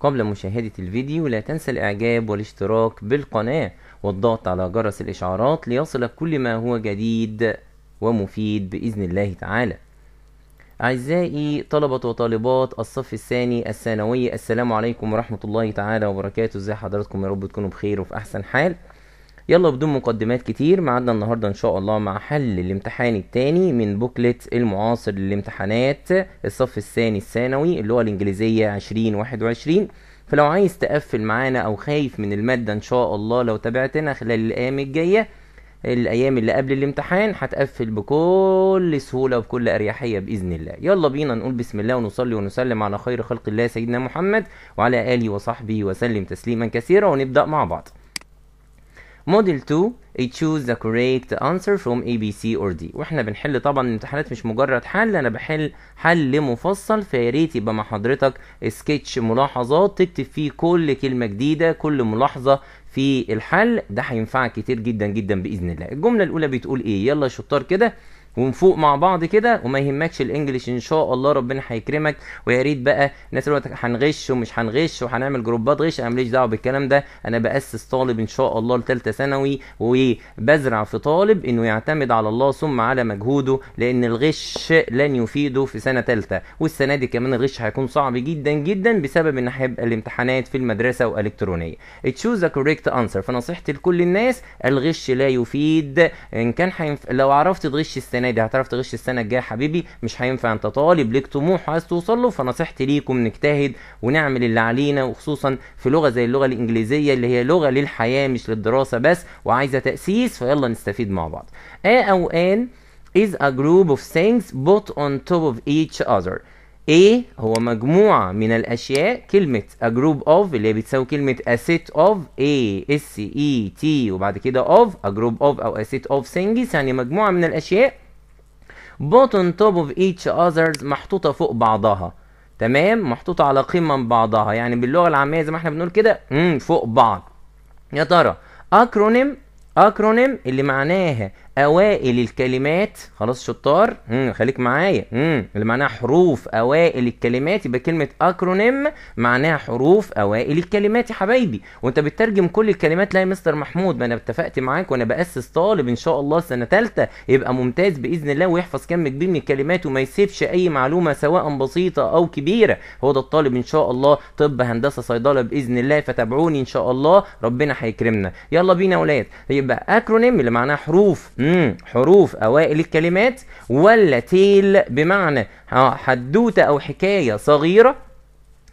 قبل مشاهدة الفيديو لا تنسى الإعجاب والاشتراك بالقناة والضغط على جرس الإشعارات ليصلك كل ما هو جديد ومفيد بإذن الله تعالى أعزائي طلبة وطالبات الصف الثاني الثانوي السلام عليكم ورحمة الله تعالى وبركاته ازي حضراتكم يا رب تكونوا بخير وفي أحسن حال يلا بدون مقدمات كتير معادنا النهاردة ان شاء الله مع حل الامتحان التاني من بوكلت المعاصر للامتحانات الصف الثاني الثانوي اللي هو الانجليزية عشرين واحد وعشرين فلو عايز تقفل معانا او خايف من المادة ان شاء الله لو تابعتنا خلال الايام الجاية الايام اللي قبل الامتحان هتقفل بكل سهوله وبكل اريحيه باذن الله يلا بينا نقول بسم الله ونصلي ونسلم على خير خلق الله سيدنا محمد وعلى اله وصحبه وسلم تسليما كثيرا ونبدا مع بعض موديل 2 choose the correct answer from A B C or D واحنا بنحل طبعا الامتحانات مش مجرد حل انا بحل حل مفصل فيا ريت يبقى مع حضرتك سكتش ملاحظات تكتب فيه كل كلمة جديدة كل ملاحظة في الحل ده هينفعك كتير جدا جدا باذن الله الجملة الاولى بتقول ايه يلا شطار كده ونفوق مع بعض كده وما يهمكش الانجليش ان شاء الله ربنا هيكرمك ويا ريت بقى الناس اللي هنغش ومش هنغش وهنعمل جروبات غش انا ماليش دعوه بالكلام ده انا باسس طالب ان شاء الله لثالثه ثانوي وبزرع في طالب انه يعتمد على الله ثم على مجهوده لان الغش لن يفيده في سنه ثالثه والسنه دي كمان الغش هيكون صعب جدا جدا بسبب ان هيبقى الامتحانات في المدرسه والكترونيه تشوز ذا كوريكت انسر فنصيحتي لكل الناس الغش لا يفيد ان كان حينف... لو عرفت تغش السنه السنه دي هتعرف تغش السنه الجايه حبيبي مش هينفع انت طالب ليك طموح وعايز توصل له فنصيحتي ليكم نجتهد ونعمل اللي علينا وخصوصا في لغه زي اللغه الانجليزيه اللي هي لغه للحياه مش للدراسه بس وعايزه تاسيس فيلا نستفيد مع بعض ايه او ان is a group of things put on top of each other A هو مجموعة من الأشياء كلمة a group of اللي هي بتساوي كلمة a set of A S E T وبعد كده of a group of أو a set of things يعني مجموعة من الأشياء بوت اون توب اوف ايتش اذرز محطوطة فوق بعضها تمام محطوطة على قمة من بعضها يعني باللغة العامية زي ما احنا بنقول كده فوق بعض يا ترى اكرونيم اكرونيم اللي معناها اوائل الكلمات خلاص شطار مم. خليك معايا مم. اللي معناها حروف اوائل الكلمات يبقى كلمه اكرونيم معناها حروف اوائل الكلمات يا حبايبي وانت بتترجم كل الكلمات لا يا مستر محمود ما انا اتفقت معاك وانا باسس طالب ان شاء الله سنه ثالثه يبقى ممتاز باذن الله ويحفظ كم كبير من الكلمات وما يسيبش اي معلومه سواء بسيطه او كبيره هو ده الطالب ان شاء الله طب هندسه صيدله باذن الله فتابعوني ان شاء الله ربنا هيكرمنا يلا بينا يا ولاد يبقى اكرونيم اللي معناها حروف حروف اوائل الكلمات ولا تيل بمعنى آه، حدوته او حكايه صغيره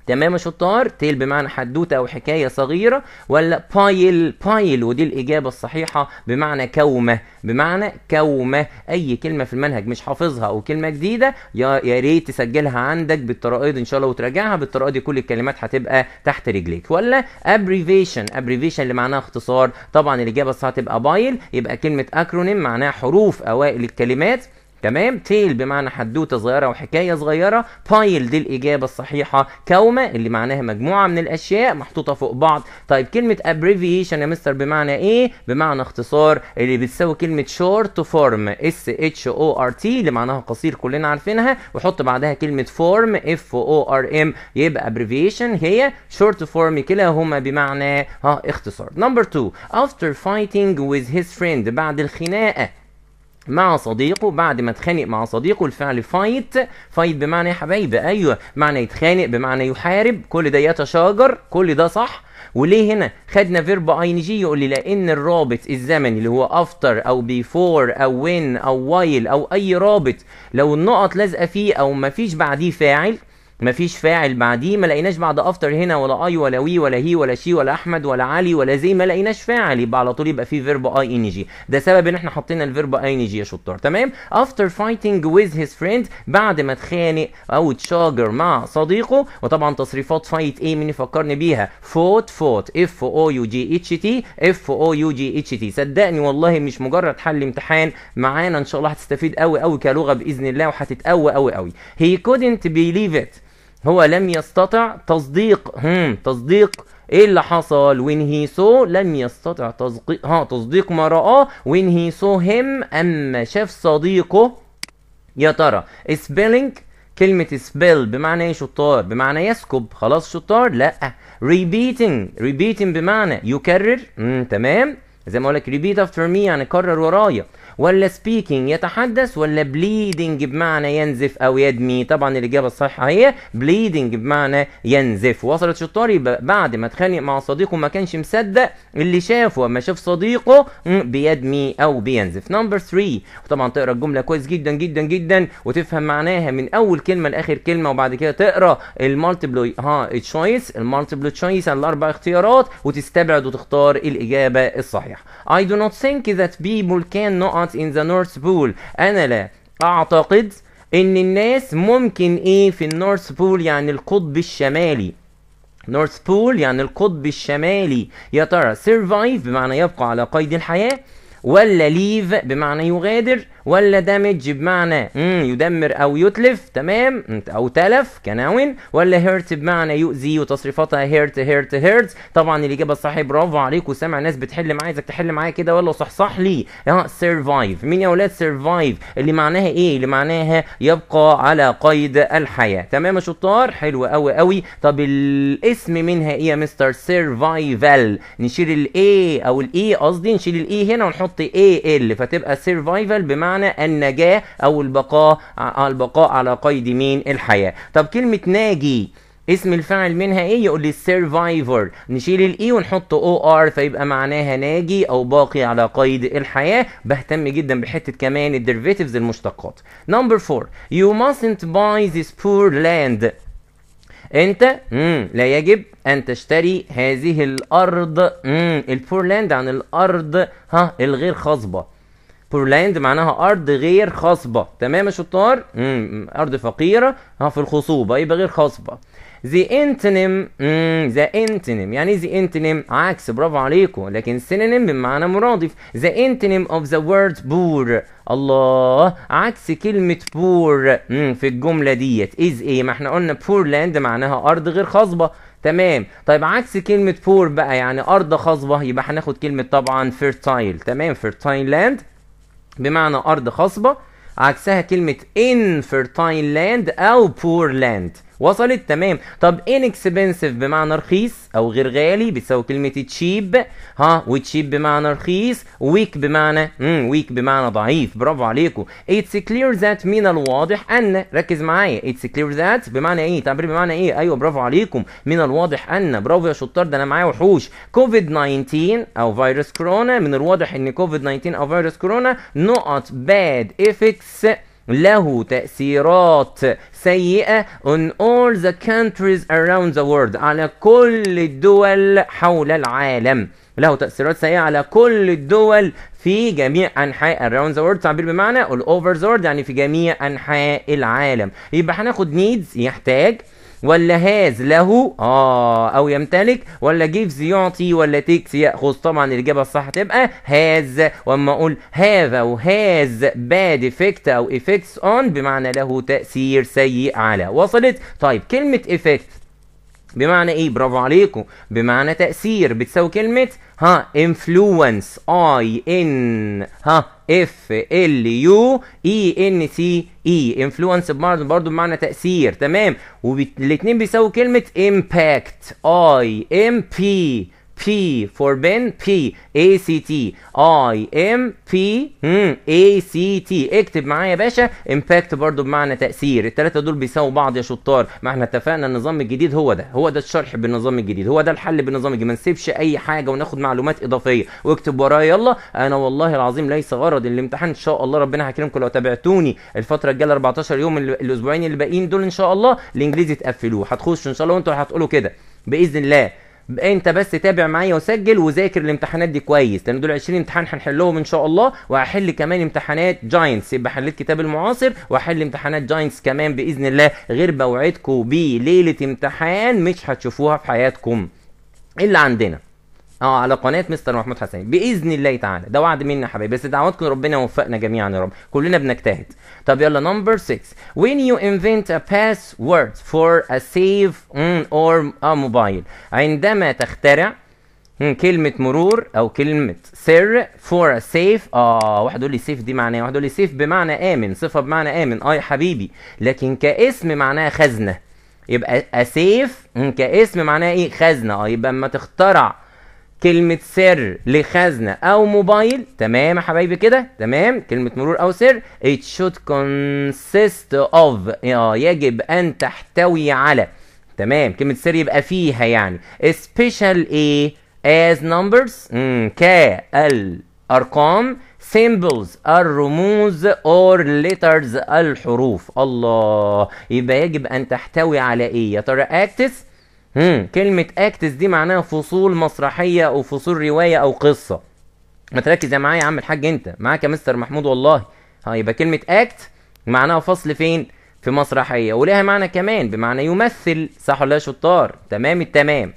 تمام يا شطار تيل بمعنى حدوته او حكايه صغيره ولا بايل بايل ودي الاجابه الصحيحه بمعنى كومه بمعنى كومه اي كلمه في المنهج مش حافظها او كلمه جديده يا يا ريت تسجلها عندك بالطريقه دي ان شاء الله وتراجعها بالطريقه دي كل الكلمات هتبقى تحت رجليك ولا ابريفيشن ابريفيشن اللي معناها اختصار طبعا الاجابه الصح تبقى بايل يبقى كلمه اكرونيم معناها حروف اوائل الكلمات تمام تيل بمعنى حدوته صغيره وحكايه صغيره بايل دي الاجابه الصحيحه كومه اللي معناها مجموعه من الاشياء محطوطه فوق بعض طيب كلمه ابريفيشن يا مستر بمعنى ايه بمعنى اختصار اللي بتساوي كلمه شورت فورم اس اتش او ار تي اللي معناها قصير كلنا عارفينها وحط بعدها كلمه فورم اف او ار ام يبقى ابريفيشن هي شورت فورم كلاهما بمعنى ها اختصار نمبر 2 after fighting with his friend بعد الخناقه مع صديقه بعد ما اتخانق مع صديقه الفعل فايت فايت بمعنى يا حبايبي ايوه معنى يتخانق بمعنى يحارب كل ده يتشاجر كل ده صح وليه هنا خدنا فيرب اي ان جي يقول لي لان الرابط الزمني اللي هو افتر او بيفور او وين او وايل او اي رابط لو النقط لازقه فيه او مفيش بعديه فاعل مفيش فاعل بعديه ما لقيناش بعد افتر هنا ولا اي ولا وي ولا هي ولا شي ولا احمد ولا علي ولا زي ما لقيناش فاعل يبقى على طول يبقى في فيرب اي ان جي ده سبب ان احنا حطينا الفيرب اي ان جي يا شطار تمام افتر فايتنج ويز هيز فريند بعد ما اتخانق او اتشاجر مع صديقه وطبعا تصريفات فايت ايه مين يفكرني بيها فوت فوت اف او يو جي اتش تي اف او يو جي اتش تي صدقني والله مش مجرد حل امتحان معانا ان شاء الله هتستفيد قوي قوي كلغه باذن الله وهتتقوى قوي قوي هي كودنت بيليف ات هو لم يستطع تصديق هم تصديق ايه اللي حصل when he saw لم يستطع تصديق ها تصديق ما رآه when he saw him اما شاف صديقه يا ترى spelling كلمة spell بمعنى ايه شطار بمعنى يسكب خلاص شطار لا repeating repeating بمعنى يكرر مم. تمام زي ما اقول لك repeat after me يعني كرر ورايا ولا سبيكينج يتحدث ولا بليدنج بمعنى ينزف او يدمي طبعا الاجابه الصحيحه هي بليدنج بمعنى ينزف وصلت شطاري بعد ما اتخانق مع صديقه ما كانش مصدق اللي شافه اما شاف صديقه بيدمي او بينزف نمبر 3 وطبعا تقرا الجمله كويس جدا جدا جدا وتفهم معناها من اول كلمه لاخر كلمه وبعد كده تقرا المالتيبل ها تشويس المالتيبل تشويس الاربع اختيارات وتستبعد وتختار الاجابه الصحيحه I do not think that people can know out in the North Pole انا لا اعتقد ان الناس ممكن ايه في النورث بول يعني القطب الشمالي نورث بول يعني القطب الشمالي يا ترى سيرفايف بمعنى يبقى على قيد الحياة ولا ليف بمعنى يغادر ولا دامج بمعنى يدمر او يتلف تمام او تلف كناون ولا هيرت بمعنى يؤذي وتصريفاتها هيرت هيرت هيرت طبعا الاجابه الصحيحه برافو عليك وسامع ناس بتحل معايا عايزك تحل معايا كده ولا صحصح لي اه سيرفايف مين يا ولاد سيرفايف اللي معناها ايه اللي معناها يبقى على قيد الحياه تمام يا شطار حلو قوي قوي طب الاسم منها ايه يا مستر سيرفايفل نشيل الاي او الاي e، قصدي نشيل الاي e هنا ونحط اي ال فتبقى سيرفايفل بمعنى بمعنى النجاة أو البقاء آه، البقاء على قيد مين الحياة طب كلمة ناجي اسم الفاعل منها ايه يقول لي سيرفايفر نشيل الاي e ونحط او ار فيبقى معناها ناجي او باقي على قيد الحياه بهتم جدا بحته كمان الديريفيتيفز المشتقات نمبر 4 يو mustn't باي ذيس بور لاند انت مم. لا يجب ان تشتري هذه الارض البور لاند عن الارض ها الغير خصبه لاند معناها ارض غير خصبه تمام يا شطار ارض فقيره ها في الخصوبه يبقى غير خصبه ذي انتنم ذا انتنم يعني ذي انتنم عكس برافو عليكم لكن سينونيم بمعنى مرادف ذا انتنم اوف ذا وورد بور الله عكس كلمة بور في الجملة ديت از ايه ما احنا قلنا بور لاند معناها ارض غير خصبة تمام طيب عكس كلمة بور بقى يعني ارض خصبة يبقى هناخد كلمة طبعا فيرتايل تمام فيرتايل لاند بمعنى أرض خصبة عكسها كلمة infertile land أو poor land وصلت تمام طب inexpensive بمعنى رخيص او غير غالي بتساوي كلمه تشيب ها وتشيب بمعنى رخيص ويك بمعنى امم ويك بمعنى ضعيف برافو عليكم اتس كلير ذات من الواضح ان ركز معايا اتس كلير ذات بمعنى ايه تعبير بمعنى ايه ايوه برافو عليكم من الواضح ان برافو يا شطار ده انا معايا وحوش كوفيد 19 او فيروس كورونا من الواضح ان كوفيد 19 او فيروس كورونا نقط باد effects له تأثيرات سيئة on all the countries around the world على كل الدول حول العالم له تأثيرات سيئة على كل الدول في جميع أنحاء around the world تعبير بمعنى all over the world يعني في جميع أنحاء العالم يبقى هناخد needs يحتاج ولا هاز له اه او يمتلك ولا جيفز يعطي ولا تيكس ياخذ طبعا الاجابه الصح تبقى هاز واما اقول هذا وهاز باد افكت او افكتس اون بمعنى له تاثير سيء على وصلت طيب كلمه افكت بمعنى ايه برافو عليكم بمعنى تاثير بتساوي كلمه ها انفلونس اي ان ها اف ال يو اي ان سي اي انفلونس برضه برضه بمعنى تاثير تمام والاثنين بيساوي كلمه امباكت اي ام بي P for Ben P A C T I M P hmm, A C T اكتب معايا يا باشا امباكت برضو بمعنى تأثير التلاتة دول بيساووا بعض يا شطار ما احنا اتفقنا النظام الجديد هو ده هو ده الشرح بالنظام الجديد هو ده الحل بالنظام الجديد ما نسيبش اي حاجة وناخد معلومات اضافية واكتب ورايا يلا انا والله العظيم ليس غرض الامتحان ان شاء الله ربنا هيكرمكم لو تابعتوني الفترة الجاية 14 يوم الاسبوعين اللي باقيين دول ان شاء الله الانجليزي تقفلوه هتخشوا ان شاء الله وانتوا هتقولوا كده باذن الله انت بس تابع معايا وسجل وذاكر الامتحانات دي كويس لان دول 20 امتحان هنحلهم ان شاء الله وهحل كمان امتحانات جاينتس يبقى حليت كتاب المعاصر وهحل امتحانات جاينتس كمان باذن الله غير بوعدكم بليله امتحان مش هتشوفوها في حياتكم إيه اللي عندنا اه على قناه مستر محمود حسين باذن الله تعالى ده وعد مني يا حبايبي بس دعواتكم ربنا يوفقنا جميعا يا رب كلنا بنجتهد طب يلا نمبر 6 when you invent a password for a safe or a mobile عندما تخترع كلمة مرور أو كلمة سر فور سيف آه واحد يقول لي سيف دي معناها إيه؟ واحد يقول لي سيف بمعنى آمن صفة بمعنى آمن آه يا حبيبي لكن كاسم معناها خزنة يبقى سيف كاسم معناها إيه خزنة آه يبقى أما تخترع كلمه سر لخزنه او موبايل تمام يا حبايبي كده تمام كلمه مرور او سر it should consist of آه، يجب ان تحتوي على تمام كلمه سر يبقى فيها يعني special ايه as numbers كالارقام symbols الرموز or letters الحروف الله يبقى يجب ان تحتوي على ايه يا ترى access مم. كلمة اكتس دي معناها فصول مسرحية او فصول رواية او قصة ما تركز يا معايا يا عم الحاج انت معاك يا مستر محمود والله ها يبقى كلمة اكت معناها فصل فين في مسرحية ولها معنى كمان بمعنى يمثل صح ولا شطار تمام التمام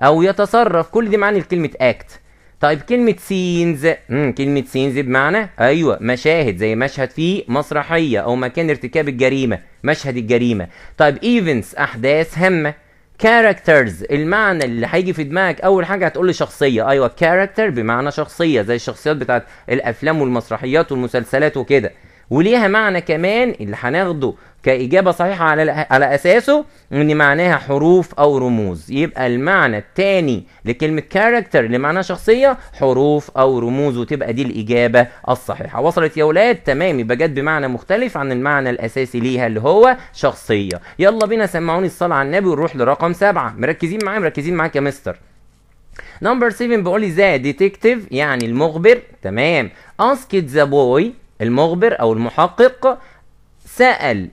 او يتصرف كل دي معاني الكلمة اكت طيب كلمة سينز مم. كلمة سينز بمعنى أيوة مشاهد زي مشهد في مسرحية أو مكان ارتكاب الجريمة مشهد الجريمة طيب ايفنتس أحداث هامة كاركترز المعنى اللي هيجي في دماغك اول حاجه هتقول لي شخصيه ايوه كاركتر بمعنى شخصيه زي الشخصيات بتاعت الافلام والمسرحيات والمسلسلات وكده وليها معنى كمان اللي هناخده كإجابة صحيحة على على أساسه إن معناها حروف أو رموز يبقى المعنى التاني لكلمة كاركتر اللي معناها شخصية حروف أو رموز وتبقى دي الإجابة الصحيحة وصلت يا ولاد تمام يبقى جت بمعنى مختلف عن المعنى الأساسي ليها اللي هو شخصية يلا بينا سمعوني الصلاة على النبي ونروح لرقم سبعة مركزين معايا مركزين معاك يا مستر نمبر 7 بيقول لي ذا ديتكتيف يعني المخبر تمام اسكت ذا بوي المخبر او المحقق سأل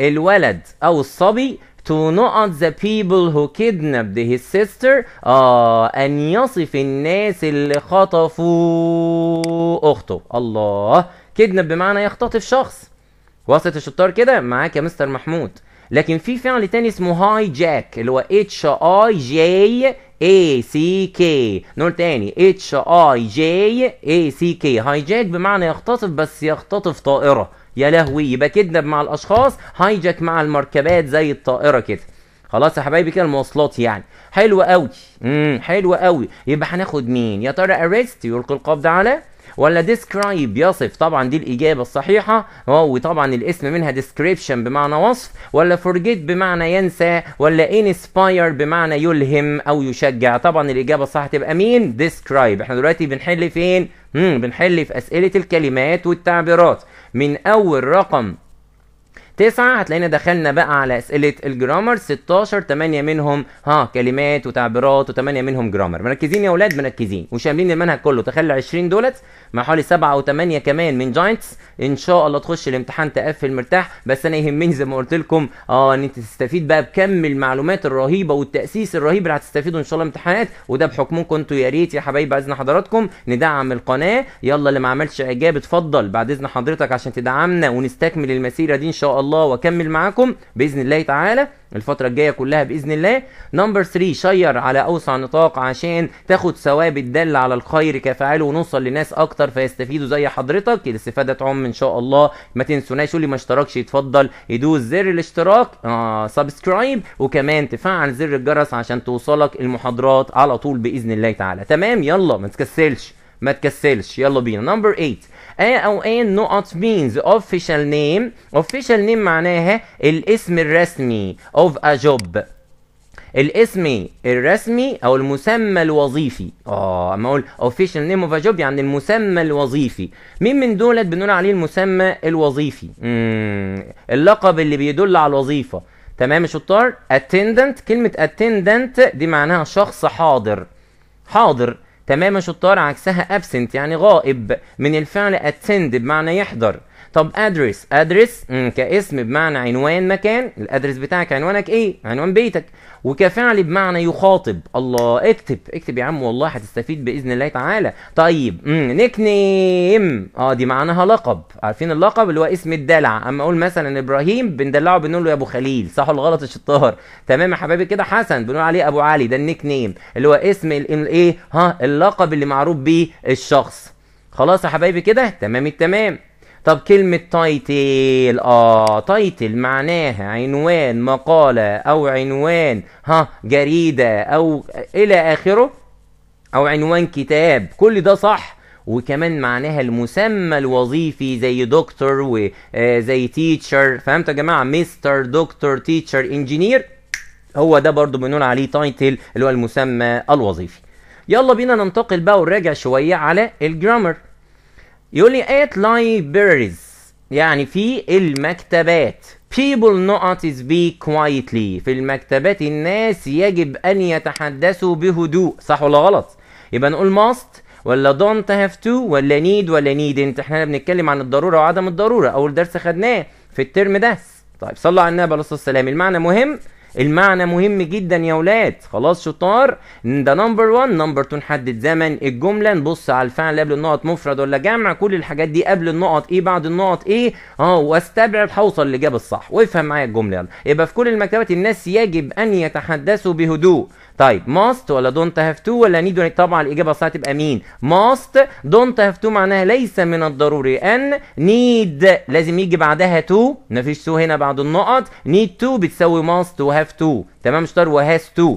الولد أو الصبي to not the people who kidnapped his sister آه أن يصف الناس اللي خطفوا أخته الله كدنب بمعنى يختطف شخص وسط الشطار كده معاك يا مستر محمود لكن في فعل تاني اسمه هاي جاك اللي هو اتش اي جي اي سي كي نقول تاني اتش اي جي اي سي كي هاي جاك بمعنى يختطف بس يختطف طائره يا لهوي يبقى كدنب مع الاشخاص هايجاك مع المركبات زي الطائره كده خلاص يا حبايبي كده المواصلات يعني حلو قوي امم حلو قوي يبقى هناخد مين يا ترى اريست يلقي القبض على ولا ديسكرايب يصف طبعا دي الاجابه الصحيحه وطبعا الاسم منها ديسكريبشن بمعنى وصف ولا فورجيت بمعنى ينسى ولا انسباير بمعنى يلهم او يشجع طبعا الاجابه الصح تبقى مين ديسكرايب احنا دلوقتي بنحل فين امم بنحل في اسئله الكلمات والتعبيرات من اول رقم تسعة هتلاقينا دخلنا بقى على اسئله الجرامر 16 8 منهم ها كلمات وتعبيرات و8 منهم جرامر مركزين يا اولاد مركزين وشاملين المنهج كله تخلي 20 دولت مع حوالي 7 او 8 كمان من جاينتس ان شاء الله تخش الامتحان تقفل مرتاح بس انا يهمني زي ما قلت لكم اه ان انت تستفيد بقى بكم المعلومات الرهيبه والتاسيس الرهيب اللي هتستفيدوا ان شاء الله امتحانات وده بحكمكم انتوا يا ريت يا حبايبي باذن حضراتكم ندعم القناه يلا اللي ما عملش اجابه اتفضل بعد اذن حضرتك عشان تدعمنا ونستكمل المسيره دي ان شاء الله الله واكمل معاكم باذن الله تعالى الفترة الجاية كلها بإذن الله نمبر 3 شير على أوسع نطاق عشان تاخد ثواب الدل على الخير كفاعله ونوصل لناس أكتر فيستفيدوا زي حضرتك الاستفادة تعم إن شاء الله ما تنسوناش واللي ما اشتركش يتفضل يدوس زر الاشتراك آه سبسكرايب وكمان تفعل زر الجرس عشان توصلك المحاضرات على طول بإذن الله تعالى تمام يلا ما تكسلش ما تكسلش يلا بينا نمبر 8 او ان نقط means official name official name معناها الاسم الرسمي of a job الاسم الرسمي او المسمى الوظيفي اه اما اقول اوفيشال نيم اوف جوب يعني المسمى الوظيفي مين من دولت بنقول عليه المسمى الوظيفي مم. اللقب اللي بيدل على الوظيفه تمام يا شطار اتندنت كلمه اتندنت دي معناها شخص حاضر حاضر تماما شطار عكسها absent يعني غائب من الفعل attend بمعنى يحضر طب ادرس ادرس كاسم بمعنى عنوان مكان الادرس بتاعك عنوانك ايه عنوان بيتك وكفعل بمعنى يخاطب الله اكتب اكتب يا عم والله هتستفيد باذن الله تعالى طيب نيك نيم اه دي معناها لقب عارفين اللقب اللي هو اسم الدلع اما اقول مثلا ابراهيم بندلعه بنقول له يا ابو خليل صح ولا غلط الشطار تمام يا حبايبي كده حسن بنقول عليه ابو علي ده النيك نيم اللي هو اسم الايه ها اللقب اللي معروف بيه الشخص خلاص يا حبايبي كده تمام التمام طب كلمة تايتل اه تايتل معناها عنوان مقالة او عنوان ها جريدة او الى اخره او عنوان كتاب كل ده صح وكمان معناها المسمى الوظيفي زي دكتور وزي تيتشر فهمت يا جماعه مستر دكتور تيتشر انجينير هو ده برضو بنقول عليه تايتل اللي هو المسمى الوظيفي يلا بينا ننتقل بقى ونراجع شويه على الجرامر يقول لي at libraries يعني في المكتبات people not speak quietly في المكتبات الناس يجب أن يتحدثوا بهدوء صح ولا غلط يبقى نقول must ولا don't have to ولا need ولا needn't احنا بنتكلم عن الضرورة وعدم الضرورة أول درس خدناه في الترم ده طيب صلوا على النبي عليه الصلاة والسلام المعنى مهم المعنى مهم جدا يا ولاد خلاص شطار ده نمبر 1 نمبر 2 نحدد زمن الجمله نبص على الفعل قبل النقط مفرد ولا جمع كل الحاجات دي قبل النقط ايه بعد النقط ايه اه واستبعد هوصل للاجابه الصح وافهم معايا الجمله يلا يبقى في كل المكتبات الناس يجب ان يتحدثوا بهدوء طيب ماست ولا دونت هاف تو ولا نيد طبعا الاجابه الصح هتبقى مين ماست دونت هاف تو معناها ليس من الضروري ان نيد لازم يجي بعدها تو مفيش تو هنا بعد النقط نيد تو بتساوي ماست وهاف تو تمام شطار وهاز تو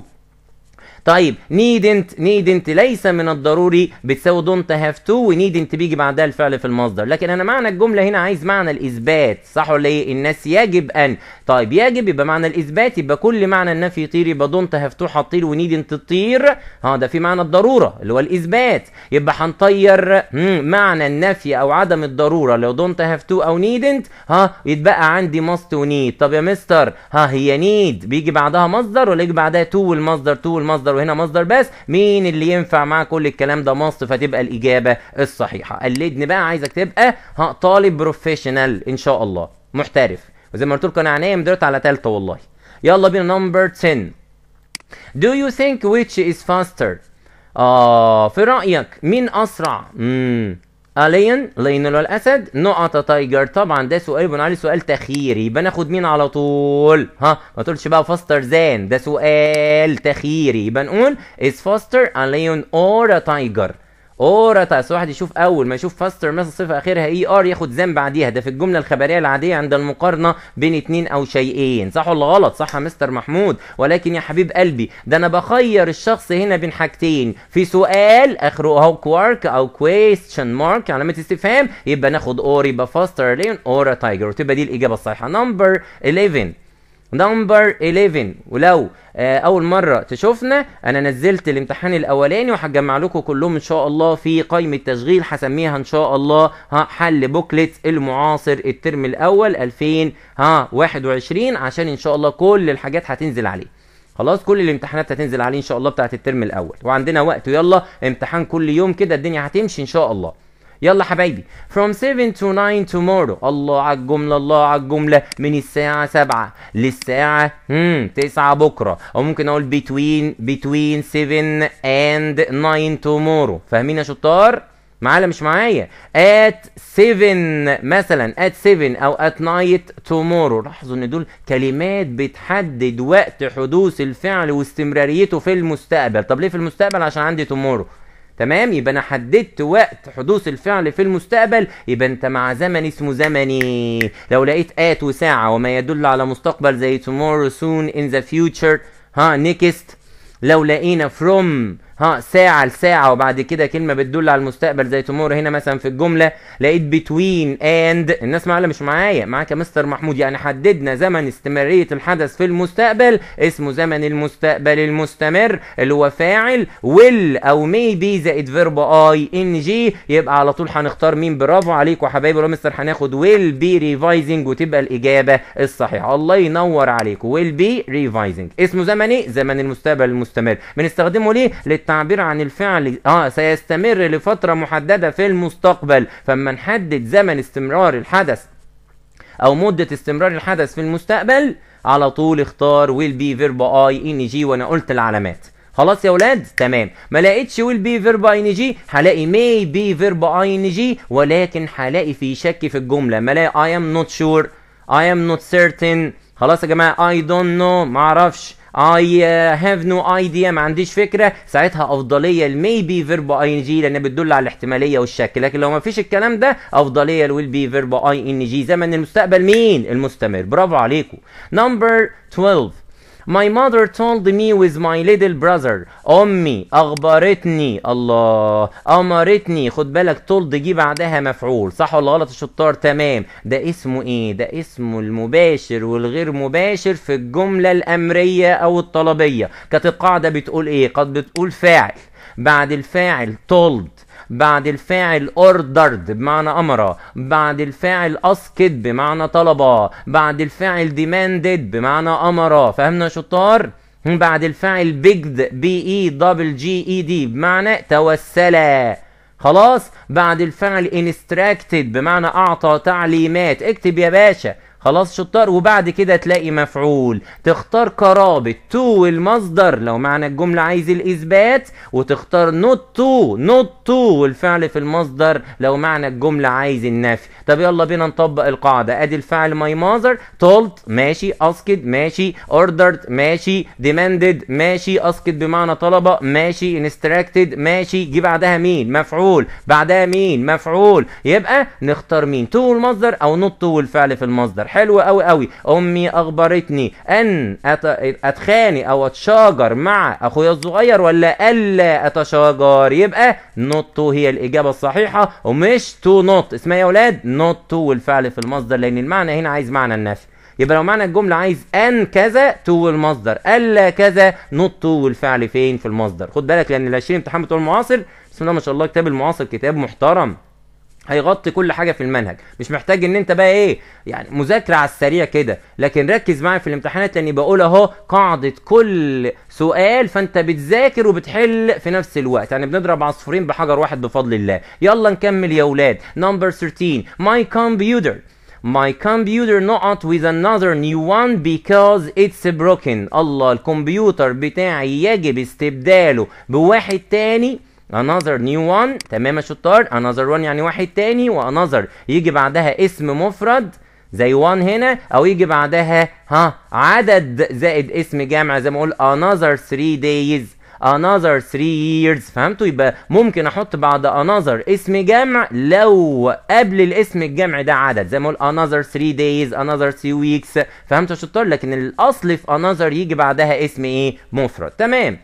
طيب needn't needn't ليس من الضروري بتساوي don't have to وneedn't بيجي بعدها الفعل في المصدر لكن انا معنى الجمله هنا عايز معنى الاثبات صح ولا ايه الناس يجب ان طيب يجب يبقى معنى الاثبات يبقى كل معنى النفي يطير يبقى don't have to هتطير وneedn't تطير اه ده في معنى الضروره اللي هو الاثبات يبقى هنطير معنى النفي او عدم الضروره لو don't have to او needn't ها يتبقى عندي must و need طب يا مستر ها هي need بيجي بعدها مصدر ولا يجي بعدها to والمصدر to والمصدر مصدر وهنا مصدر بس مين اللي ينفع مع كل الكلام ده مصر فتبقى الاجابه الصحيحه قلدني بقى عايزك تبقى طالب بروفيشنال ان شاء الله محترف وزي ما قلت لكم انا عينيا مدرت على ثالثه والله يلا بينا نمبر 10 Do you think which is faster؟ آه في رأيك مين أسرع؟ مم. الين لين الاسد نقطه تايجر طبعا ده سؤال بناء عليه سؤال تخييري يبقى ناخد مين على طول ها ما تقولش بقى فاستر زان ده سؤال تخييري يبقى نقول از فاستر a lion or a اورا طيب الواحد يشوف اول ما يشوف فاستر مثلا صفه اخرها اي e ار ياخد زام بعديها ده في الجمله الخبريه العاديه عند المقارنه بين اتنين او شيئين صح ولا غلط صح يا مستر محمود ولكن يا حبيب قلبي ده انا بخير الشخص هنا بين حاجتين في سؤال اخره اهو كوارك او كويستشن مارك علامه استفهام يبقى ناخد اور يبقى فاستر لين اورا تايجر وتبقى دي الاجابه الصحيحه نمبر 11 نمبر 11 ولو آه، اول مره تشوفنا انا نزلت الامتحان الاولاني وهجمع لكم كلهم ان شاء الله في قائمه تشغيل هسميها ان شاء الله ها حل بوكلت المعاصر الترم الاول 2021 آه، عشان ان شاء الله كل الحاجات هتنزل عليه خلاص كل الامتحانات هتنزل عليه ان شاء الله بتاعه الترم الاول وعندنا وقت يلا امتحان كل يوم كده الدنيا هتمشي ان شاء الله يلا حبايبي from 7 to 9 tomorrow الله على الجملة الله على الجملة من الساعة 7 للساعة 9 بكرة أو ممكن أقول between between 7 and 9 tomorrow فاهمين يا شطار؟ معايا مش معايا at 7 مثلا at 7 او at night tomorrow لاحظوا ان دول كلمات بتحدد وقت حدوث الفعل واستمراريته في المستقبل طب ليه في المستقبل عشان عندي tomorrow تمام يبقى انا حددت وقت حدوث الفعل في المستقبل يبقى انت مع زمن اسمه زمني لو لقيت ات وساعه وما يدل على مستقبل زي tomorrow soon in the future ها نيكست لو لقينا from ها ساعة لساعة وبعد كده كلمة بتدل على المستقبل زي تمور هنا مثلا في الجملة لقيت بتوين اند الناس معايا مش معايا معاك يا مستر محمود يعني حددنا زمن استمرارية الحدث في المستقبل اسمه زمن المستقبل المستمر اللي هو فاعل will او maybe زائد فيرب اي ان جي يبقى على طول هنختار مين برافو عليكوا يا حبايبي يا مستر هناخد will be revising وتبقى الإجابة الصحيحة الله ينور عليكوا will be revising اسمه زمن ايه؟ زمن المستقبل المستمر بنستخدمه ليه؟ للتعليم التعبير عن الفعل اه سيستمر لفترة محددة في المستقبل فما نحدد زمن استمرار الحدث او مدة استمرار الحدث في المستقبل على طول اختار will be verb I ان جي وانا قلت العلامات خلاص يا ولاد تمام ما لقيتش ويل بي فيرب اي جي هلاقي مي بي فيرب اي جي ولكن هلاقي في شك في الجمله ما الاقي اي ام نوت شور اي ام نوت سيرتن خلاص يا جماعه اي دونت نو ما اعرفش اي هاف نو ايديا ما عنديش فكره ساعتها افضليه المي بي فيرب اي ان جي لان بتدل على الاحتماليه والشك لكن لو ما فيش الكلام ده افضليه الويل بي فيرب اي ان جي زمن المستقبل مين المستمر برافو عليكم نمبر 12 My mother told me with my little brother أمي أخبرتني الله أمرتني خد بالك told جه بعدها مفعول صح ولا غلط الشطار تمام ده اسمه إيه ده اسمه المباشر والغير مباشر في الجملة الأمرية أو الطلبية كانت القاعدة بتقول إيه قد بتقول فاعل بعد الفاعل told بعد الفاعل اوردرد بمعنى امر بعد الفاعل اسكت بمعنى طلب بعد الفاعل ديماندد بمعنى امر فهمنا شطار بعد الفاعل بيجد بي اي دبل جي اي دي بمعنى توسلا خلاص بعد الفعل instructed بمعنى اعطى تعليمات اكتب يا باشا خلاص شطار وبعد كده تلاقي مفعول تختار قرابة تو المصدر لو معنى الجملة عايز الإثبات وتختار نوت تو نوت تو والفعل في المصدر لو معنى الجملة عايز النفي طب يلا بينا نطبق القاعدة ادي الفعل ماي ماذر told ماشي أسكت ماشي ordered ماشي demanded ماشي أسكت بمعنى طلبة ماشي instructed ماشي جي بعدها مين مفعول بعدها مين مفعول يبقى نختار مين تو المصدر او نوت تو الفعل في المصدر حلو قوي قوي امي اخبرتني ان اتخانق او اتشاجر مع اخويا الصغير ولا الا اتشاجر يبقى نوت تو هي الاجابه الصحيحه ومش تو نوت اسمها يا اولاد نوت تو والفعل في المصدر لان المعنى هنا عايز معنى النفي يبقى لو معنى الجملة عايز أن كذا تو المصدر ألا كذا نوت تو والفعل فين في المصدر خد بالك لأن ال 20 امتحان بتوع المعاصر بسم الله ما شاء الله كتاب المعاصر كتاب محترم هيغطي كل حاجه في المنهج مش محتاج ان انت بقى ايه يعني مذاكره على السريع كده لكن ركز معايا في الامتحانات لاني بقول اهو قاعده كل سؤال فانت بتذاكر وبتحل في نفس الوقت يعني بنضرب عصفورين بحجر واحد بفضل الله يلا نكمل يا اولاد نمبر 13 ماي كمبيوتر My computer not with another new one because it's broken. الله الكمبيوتر بتاعي يجب استبداله بواحد تاني another new one تمام يا شطار another one يعني واحد تاني و another يجي بعدها اسم مفرد زي 1 هنا او يجي بعدها ها عدد زائد اسم جامع زي ما اقول another three days another three years فهمتوا يبقى ممكن احط بعد another اسم جمع لو قبل الاسم الجمع ده عدد زي ما اقول another three days another three weeks فهمتوا يا شطار لكن الاصل في another يجي بعدها اسم ايه مفرد تمام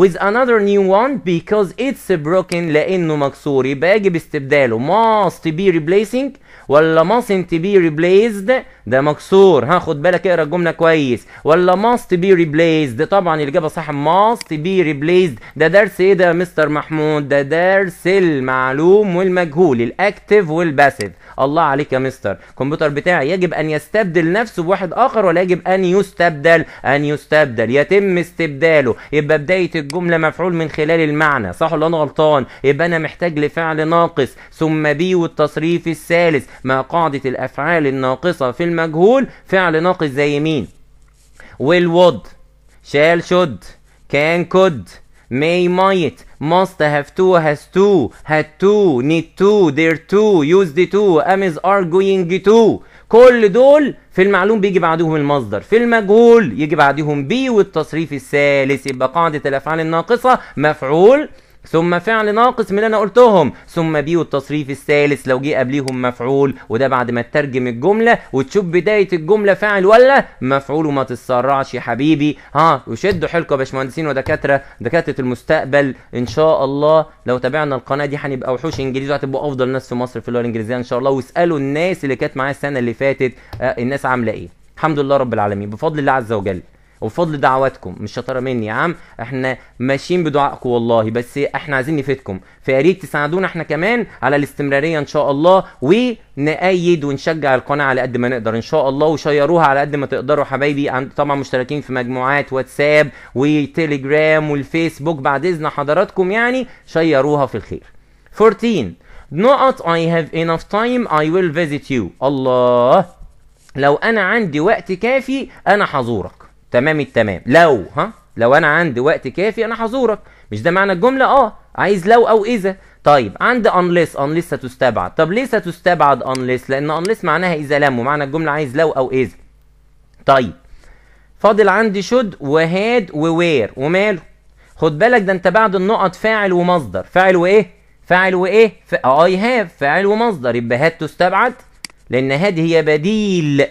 with another new one because it's broken لانه مكسور يبقى يجب استبداله must be replacing ولا mustn't be replaced ده مكسور هاخد بالك اقرا الجمله كويس ولا must be replaced طبعا الاجابه صح must be replaced ده درس ايه ده يا مستر محمود ده درس المعلوم والمجهول الاكتف والباسيف الله عليك يا مستر الكمبيوتر بتاعي يجب ان يستبدل نفسه بواحد اخر ولا يجب ان يستبدل ان يستبدل يتم استبداله يبقى بدايه الجمله مفعول من خلال المعنى صح ولا انا غلطان يبقى انا محتاج لفعل ناقص ثم بي والتصريف الثالث مع قاعده الافعال الناقصه في المجهول فعل ناقص زي مين will would shall should can could may might must have to has to had to need to dare to used to am is are going to كل دول في المعلوم بيجي بعدهم المصدر في المجهول يجي بعدهم بي والتصريف الثالث يبقى قاعدة الأفعال الناقصة مفعول ثم فعل ناقص من اللي انا قلتهم ثم بي والتصريف الثالث لو جه قبليهم مفعول وده بعد ما تترجم الجمله وتشوف بدايه الجمله فاعل ولا مفعول وما تتسرعش يا حبيبي ها وشدوا حيلكم يا باشمهندسين ودكاتره دكاتره المستقبل ان شاء الله لو تابعنا القناه دي هنبقى وحوش انجليزي وهتبقوا افضل ناس في مصر في اللغه الانجليزيه ان شاء الله واسالوا الناس اللي كانت معايا السنه اللي فاتت آه، الناس عامله ايه الحمد لله رب العالمين بفضل الله عز وجل وبفضل دعواتكم مش شطاره مني يا عم احنا ماشيين بدعائكم والله بس احنا عايزين نفيدكم فيا ريت تساعدونا احنا كمان على الاستمراريه ان شاء الله ونأيد ونشجع القناه على قد ما نقدر ان شاء الله وشيروها على قد ما تقدروا حبايبي طبعا مشتركين في مجموعات واتساب وتليجرام والفيسبوك بعد اذن حضراتكم يعني شيروها في الخير 14 not I have enough time I will visit you الله لو انا عندي وقت كافي انا حزورك تمام التمام لو ها لو انا عندي وقت كافي انا هزورك مش ده معنى الجمله اه عايز لو او اذا طيب عند انليس انليس ستستبعد طب ليه ستستبعد انليس لان انليس معناها اذا لم ومعنى الجمله عايز لو او اذا طيب فاضل عندي شود وهاد ووير وماله خد بالك ده انت بعد النقط فاعل ومصدر فاعل وايه فاعل وايه اي هاف فاعل ومصدر يبقى هاد تستبعد لان هاد هي بديل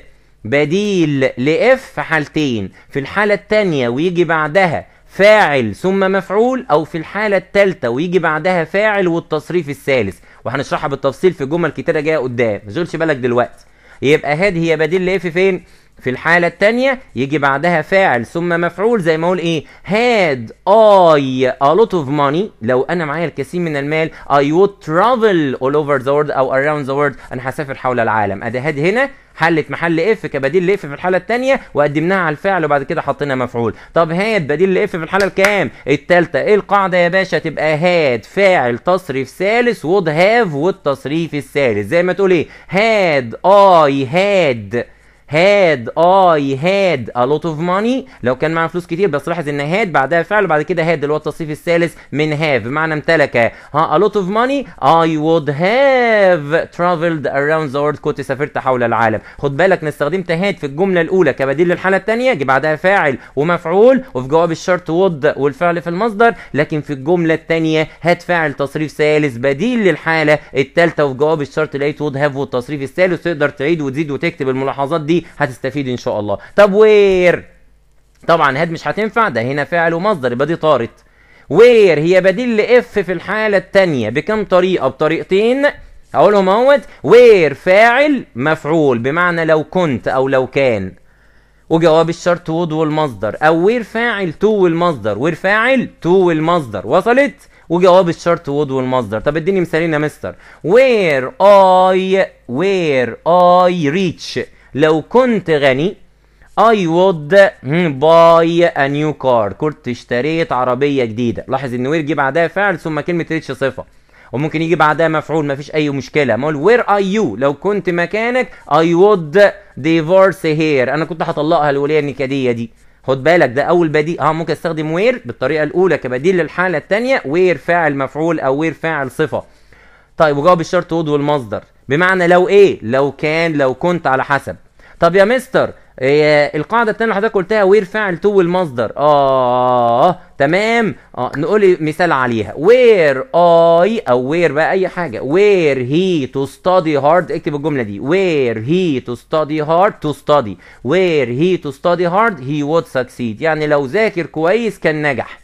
بديل لإف في حالتين في الحالة التانية ويجي بعدها فاعل ثم مفعول أو في الحالة التالتة ويجي بعدها فاعل والتصريف الثالث وهنشرحها بالتفصيل في جمل كتيرة جاية قدام ما تشغلش بالك دلوقتي يبقى هاد هي بديل لإف فين؟ في الحالة التانية يجي بعدها فاعل ثم مفعول زي ما اقول ايه had I a lot of money لو انا معايا الكثير من المال I would travel all over the world او around the world انا هسافر حول العالم ادي هاد هنا حلت محل اف كبديل لاف في الحاله الثانيه وقدمناها على الفعل وبعد كده حطينا مفعول طب هاد بديل لاف في الحاله الكام الثالثه ايه القاعده يا باشا تبقى هاد فاعل تصريف ثالث وود هاف والتصريف الثالث زي ما تقول ايه هاد اي هاد had I had a lot of money لو كان معايا فلوس كتير بس لاحظ ان had بعدها فعل وبعد كده had اللي هو التصريف الثالث من have بمعنى امتلك ها a lot of money I would have traveled around the world كنت سافرت حول العالم خد بالك ان استخدمت had في الجمله الاولى كبديل للحاله الثانيه جه بعدها فاعل ومفعول وفي جواب الشرط would والفعل في المصدر لكن في الجمله الثانيه had فاعل تصريف ثالث بديل للحاله الثالثه وفي جواب الشرط لقيت would have والتصريف الثالث تقدر تعيد وتزيد وتكتب الملاحظات دي دي هتستفيد ان شاء الله طب وير طبعا هاد مش هتنفع ده هنا فعل ومصدر يبقى دي طارت وير هي بديل لاف في الحاله الثانيه بكم طريقه بطريقتين هقولهم اهوت وير فاعل مفعول بمعنى لو كنت او لو كان وجواب الشرط وود والمصدر او وير فاعل تو والمصدر وير فاعل تو والمصدر وصلت وجواب الشرط وود والمصدر طب اديني مثالين يا مستر وير اي وير اي ريتش لو كنت غني I would buy a new car كنت اشتريت عربية جديدة لاحظ ان وير جه بعدها فعل ثم كلمة ريتش صفة وممكن يجي بعدها مفعول مفيش اي مشكلة ما هو وير أي يو لو كنت مكانك I would divorce here انا كنت هطلقها الولية النكدية دي خد بالك ده اول بديل اه ممكن استخدم وير بالطريقة الاولى كبديل للحالة الثانية وير فاعل مفعول او وير فاعل صفة طيب وجواب الشرط وود والمصدر بمعنى لو ايه لو كان لو كنت على حسب طب يا مستر إيه القاعده الثانيه اللي حضرتك قلتها وير فاعل تو المصدر اه تمام اه نقول مثال عليها وير اي او وير بقى اي حاجه وير هي تو ستادي هارد اكتب الجمله دي وير هي تو ستادي هارد تو ستادي وير هي تو ستادي هارد هي وود سكسيد يعني لو ذاكر كويس كان نجح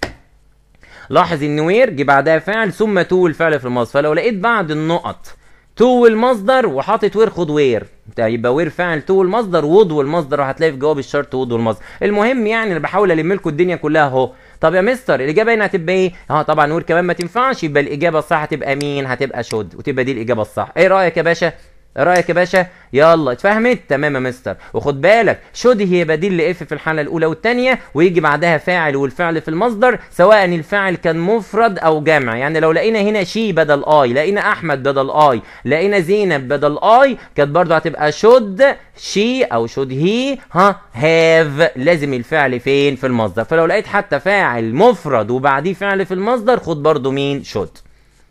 لاحظ ان وير جه بعدها فعل ثم تو الفعل في المصدر فلو لقيت بعد النقط تو المصدر وحاطط وير خد وير يبقى وير فاعل تو المصدر وود والمصدر وهتلاقي في جواب الشرط وود والمصدر المهم يعني انا بحاول الم لكم الدنيا كلها اهو طب يا مستر الاجابه هنا هتبقى ايه اه طبعا وير كمان ما تنفعش يبقى الاجابه الصح هتبقى مين هتبقى شود وتبقى دي الاجابه الصح ايه رايك يا باشا ايه رايك يا باشا يلا اتفهمت تمام يا مستر وخد بالك شود هي بديل لاف في الحاله الاولى والثانيه ويجي بعدها فاعل والفعل في المصدر سواء الفاعل كان مفرد او جمع يعني لو لقينا هنا شي بدل اي لقينا احمد بدل اي لقينا زينب بدل اي كانت برضه هتبقى شود شي او شود هي ها هاف لازم الفعل فين في المصدر فلو لقيت حتى فاعل مفرد وبعديه فعل في المصدر خد برضه مين شود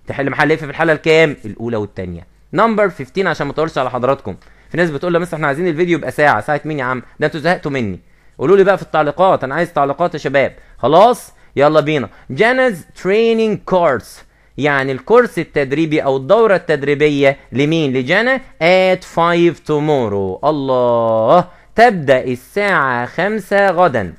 تحل محل اف إيه في الحاله الكام الاولى والثانيه نمبر 15 عشان ما اطولش على حضراتكم في ناس بتقول لي احنا عايزين الفيديو يبقى ساعه ساعه مين يا عم ده انتوا زهقتوا مني قولوا لي بقى في التعليقات انا عايز تعليقات يا شباب خلاص يلا بينا جانز تريننج كورس يعني الكورس التدريبي او الدوره التدريبيه لمين لجانا ات 5 تومورو الله تبدا الساعه 5 غدا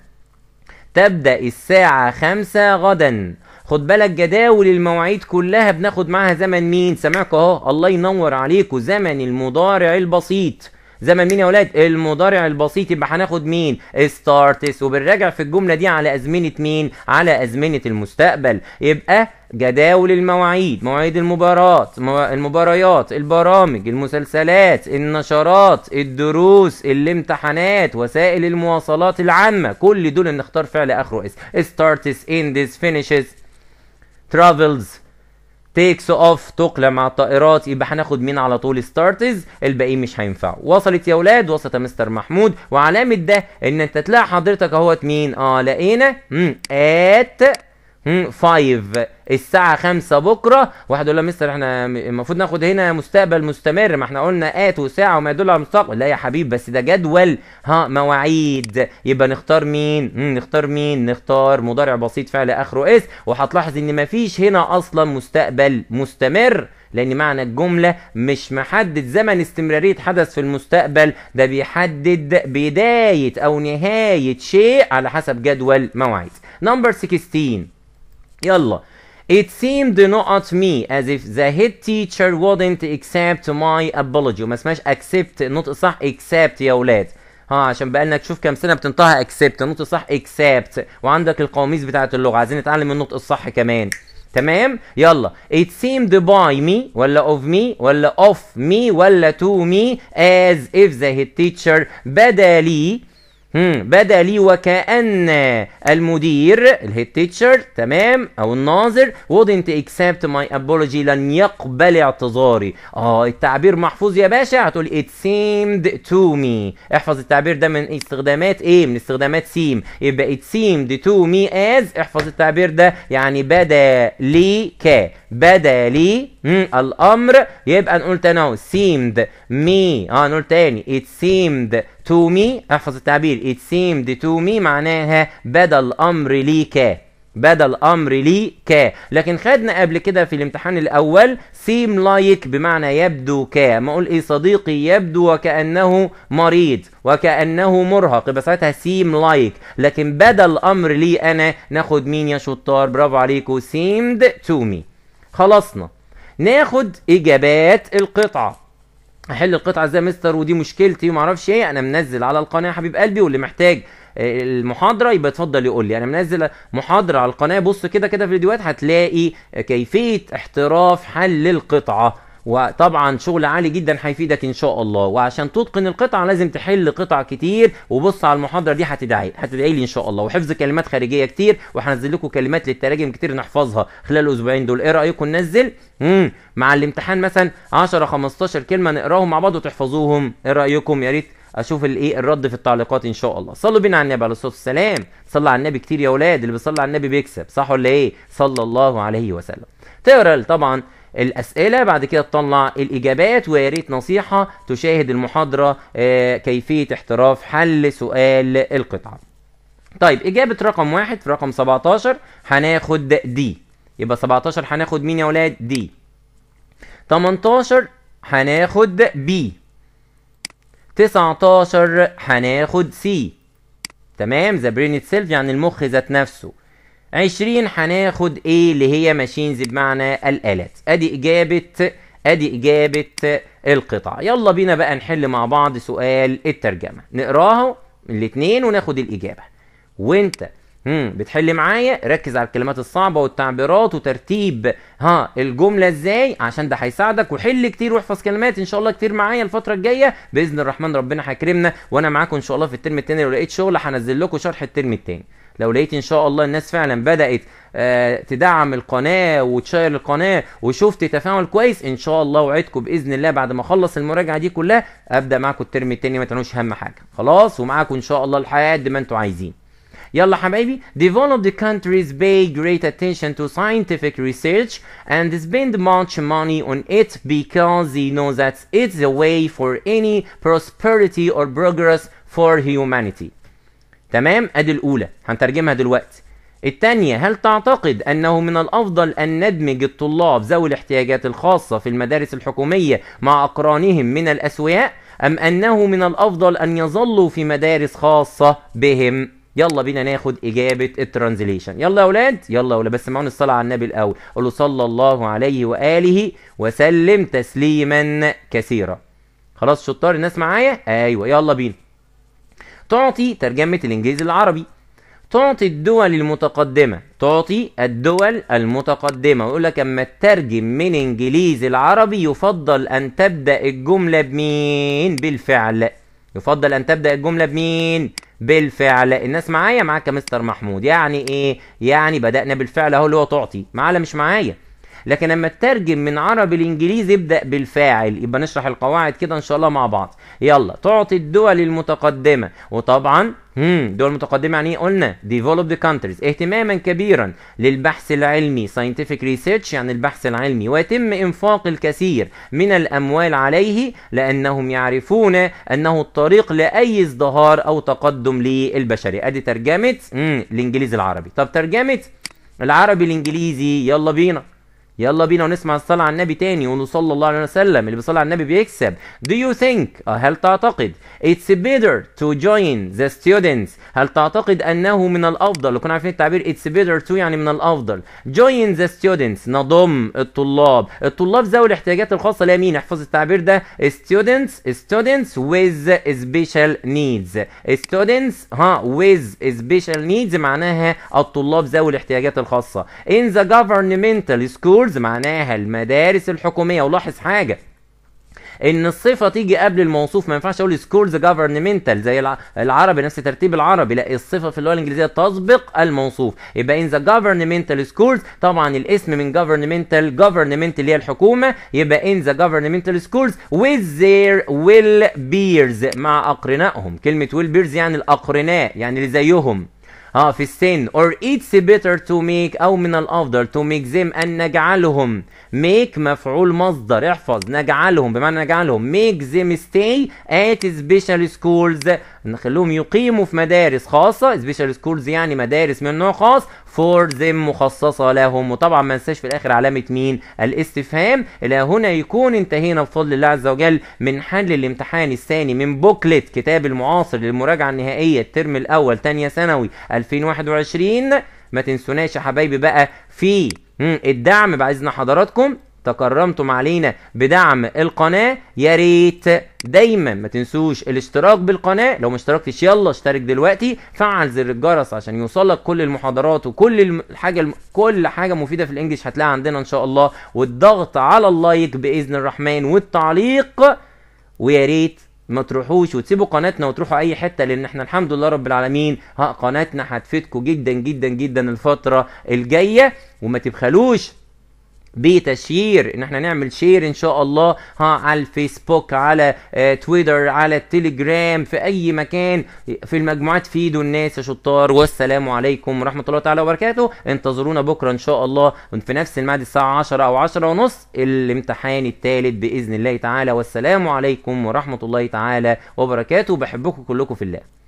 تبدا الساعه 5 غدا خد بالك جداول المواعيد كلها بناخد معاها زمن مين سامعكوا اهو الله ينور عليكم زمن المضارع البسيط زمن مين يا ولاد المضارع البسيط يبقى هناخد مين ستارتس وبنراجع في الجمله دي على ازمنه مين على ازمنه المستقبل يبقى جداول المواعيد مواعيد المباراه المباريات البرامج المسلسلات النشرات الدروس الامتحانات وسائل المواصلات العامه كل دول نختار فعل اخره اس ستارتس اندس فينيشز ترافلز تيكس اوف تقلع مع الطائرات يبقى هناخد مين على طول ستارتز الباقيين مش هينفعوا وصلت يا ولاد وصلت يا مستر محمود وعلامه ده ان انت تلاقي حضرتك اهوت مين اه لقينا ات 5 الساعه 5 بكره واحد يقول له مستر احنا المفروض ناخد هنا مستقبل مستمر ما احنا قلنا ات وساعه وما يدل على المستقبل لا يا حبيبي بس ده جدول ها مواعيد يبقى نختار مين نختار مين نختار مضارع بسيط فعل اخره اس وهتلاحظ ان مفيش هنا اصلا مستقبل مستمر لان معنى الجمله مش محدد زمن استمراريه حدث في المستقبل ده بيحدد بدايه او نهايه شيء على حسب جدول مواعيد نمبر 16 يلا It seemed not me as if the head teacher wouldn't accept my apology وما اسمهاش accept النطق صح accept يا ولاد ها عشان بقالنا تشوف كام سنه بتنطقها accept النطق صح accept وعندك القواميس بتاعه اللغه عايزين نتعلم النطق الصح كمان تمام يلا it seemed by me ولا of me ولا of me ولا to me as if the head teacher بدا لي بدا لي وكان المدير الهيد تيتشر تمام او الناظر wouldn't accept my apology لن يقبل اعتذاري اه التعبير محفوظ يا باشا هتقول it seemed to me احفظ التعبير ده من استخدامات ايه من استخدامات seem يبقى it seemed to me as احفظ التعبير ده يعني بدا لي ك بدا لي الامر يبقى نقول تاني اهو seemed me اه نقول تاني it seemed to me احفظ التعبير it seemed to me معناها بدا الامر لي ك بدا الامر لي ك لكن خدنا قبل كده في الامتحان الاول seem like بمعنى يبدو ك ما اقول ايه صديقي يبدو وكانه مريض وكانه مرهق يبقى ساعتها seem like لكن بدا الامر لي انا ناخد مين يا شطار برافو عليكم seemed to me خلصنا ناخد اجابات القطعه احل القطعه ازاي يا مستر ودي مشكلتي وما اعرفش ايه انا منزل على القناه يا حبيب قلبي واللي محتاج آه، المحاضره يبقى اتفضل يقول لي انا منزل محاضره على القناه بص كده كده في الفيديوهات هتلاقي كيفيه احتراف حل القطعه وطبعا شغل عالي جدا هيفيدك ان شاء الله وعشان تتقن القطعه لازم تحل قطع كتير وبص على المحاضره دي هتدعي هتدعي لي ان شاء الله وحفظ كلمات خارجيه كتير وهنزل لكم كلمات للتراجم كتير نحفظها خلال الاسبوعين دول ايه رايكم ننزل امم مع الامتحان مثلا 10 15 كلمه نقراهم مع بعض وتحفظوهم ايه رايكم يا ريت اشوف الايه الرد في التعليقات ان شاء الله صلوا بينا على النبي عليه الصلاه والسلام صلى على النبي كتير يا اولاد اللي بيصلي على النبي بيكسب صح ولا ايه صلى الله عليه وسلم تقرا طبعا الاسئله بعد كده تطلع الاجابات ويا ريت نصيحه تشاهد المحاضره آه، كيفيه احتراف حل سؤال القطعه طيب اجابه رقم واحد في رقم 17 هناخد دي يبقى 17 هناخد مين يا ولاد دي 18 هناخد بي 19 هناخد سي تمام ذا برين سيلف يعني المخ ذات نفسه عشرين هناخد ايه اللي هي ماشينز بمعنى الالات ادي اجابه ادي اجابه القطع يلا بينا بقى نحل مع بعض سؤال الترجمه نقراه الاثنين وناخد الاجابه وانت هم بتحل معايا ركز على الكلمات الصعبه والتعبيرات وترتيب ها الجمله ازاي عشان ده هيساعدك وحل كتير واحفظ كلمات ان شاء الله كتير معايا الفتره الجايه باذن الرحمن ربنا هيكرمنا وانا معاكم ان شاء الله في الترم الثاني لو لقيت شغل هنزل لكم شرح الترم الثاني لو لقيت ان شاء الله الناس فعلا بدات آه، تدعم القناه وتشير القناه وشفت تفاعل كويس ان شاء الله وعدكم باذن الله بعد ما اخلص المراجعه دي كلها ابدا معاكم الترم التاني ما تعملوش هم حاجه خلاص ومعاكم ان شاء الله الحياه قد ما انتم عايزين يلا حبايبي developed countries pay great attention to scientific research and spend much money on it because they know that it's the way for any prosperity or progress for humanity تمام ادي الاولى هنترجمها دلوقتي التانية هل تعتقد أنه من الأفضل أن ندمج الطلاب ذوي الاحتياجات الخاصة في المدارس الحكومية مع أقرانهم من الأسوياء أم أنه من الأفضل أن يظلوا في مدارس خاصة بهم يلا بينا ناخد إجابة الترانزليشن يلا يا أولاد يلا ولا بس معون الصلاة على النبي الأول قولوا صلى الله عليه وآله وسلم تسليما كثيرا خلاص شطار الناس معايا أيوة يلا بينا تعطي ترجمة الإنجليزي العربي تعطي الدول المتقدمة تعطي الدول المتقدمة ويقول لك أما تترجم من إنجليزي العربي يفضل أن تبدأ الجملة بمين بالفعل يفضل أن تبدأ الجملة بمين بالفعل الناس معايا معاك يا مستر محمود يعني إيه يعني بدأنا بالفعل أهو اللي هو تعطي معايا مش معايا لكن لما تترجم من عربي لانجليزي ابدا بالفاعل يبقى نشرح القواعد كده ان شاء الله مع بعض يلا تعطي الدول المتقدمه وطبعا امم دول متقدمه يعني ايه قلنا developed countries اهتماما كبيرا للبحث العلمي scientific research يعني البحث العلمي ويتم انفاق الكثير من الاموال عليه لانهم يعرفون انه الطريق لاي ازدهار او تقدم للبشريه ادي ترجمه الانجليزي العربي طب ترجمه العربي الانجليزي يلا بينا يلا بينا ونسمع الصلاة على النبي تاني ونقول صلى الله عليه وسلم اللي بيصلي على النبي بيكسب Do you think آه، هل تعتقد It's better to join the students هل تعتقد أنه من الأفضل لو كنا عارفين التعبير It's better to يعني من الأفضل Join the students نضم الطلاب الطلاب ذوي الاحتياجات الخاصة اللي مين احفظ التعبير ده students students with special needs students ها with special needs معناها الطلاب ذوي الاحتياجات الخاصة in the governmental schools سكولز معناها المدارس الحكوميه ولاحظ حاجه ان الصفه تيجي قبل الموصوف ما ينفعش اقول سكولز جوفرنمنتال زي العربي نفس ترتيب العربي لا الصفه في اللغه الانجليزيه تسبق الموصوف يبقى ان ذا جوفرنمنتال سكولز طبعا الاسم من جوفرنمنتال جوفرنمنت اللي هي الحكومه يبقى ان ذا جوفرنمنتال سكولز ويز ذير ويل بيرز مع اقرنائهم كلمه ويل بيرز يعني الاقرناء يعني اللي زيهم اه في السن or it's better to make او من الافضل to make them ان نجعلهم make مفعول مصدر احفظ نجعلهم بمعنى نجعلهم make them stay at special schools نخليهم يقيموا في مدارس خاصه special schools يعني مدارس من نوع خاص فور ذم مخصصة لهم وطبعا ما ننساش في الآخر علامة مين الاستفهام إلى هنا يكون انتهينا بفضل الله عز وجل من حل الامتحان الثاني من بوكلت كتاب المعاصر للمراجعة النهائية الترم الأول تانية ثانوي 2021 ما تنسوناش يا حبايبي بقى في الدعم بعزنا حضراتكم تكرمتم علينا بدعم القناة يا ريت دايما ما تنسوش الاشتراك بالقناة لو ما اشتركتش يلا اشترك دلوقتي فعل زر الجرس عشان يوصلك كل المحاضرات وكل الحاجة كل حاجة مفيدة في الانجليش هتلاقيها عندنا ان شاء الله والضغط على اللايك بإذن الرحمن والتعليق ويا ريت ما تروحوش وتسيبوا قناتنا وتروحوا اي حته لان احنا الحمد لله رب العالمين ها قناتنا هتفيدكم جدا جدا جدا الفتره الجايه وما تبخلوش بتشير ان احنا نعمل شير ان شاء الله ها على الفيسبوك على اه تويتر على التليجرام في اي مكان في المجموعات فيدوا الناس يا شطار والسلام عليكم ورحمه الله تعالى وبركاته انتظرونا بكره ان شاء الله في نفس الميعاد الساعه 10 او 10 ونص الامتحان الثالث باذن الله تعالى والسلام عليكم ورحمه الله تعالى وبركاته بحبكم كلكم في الله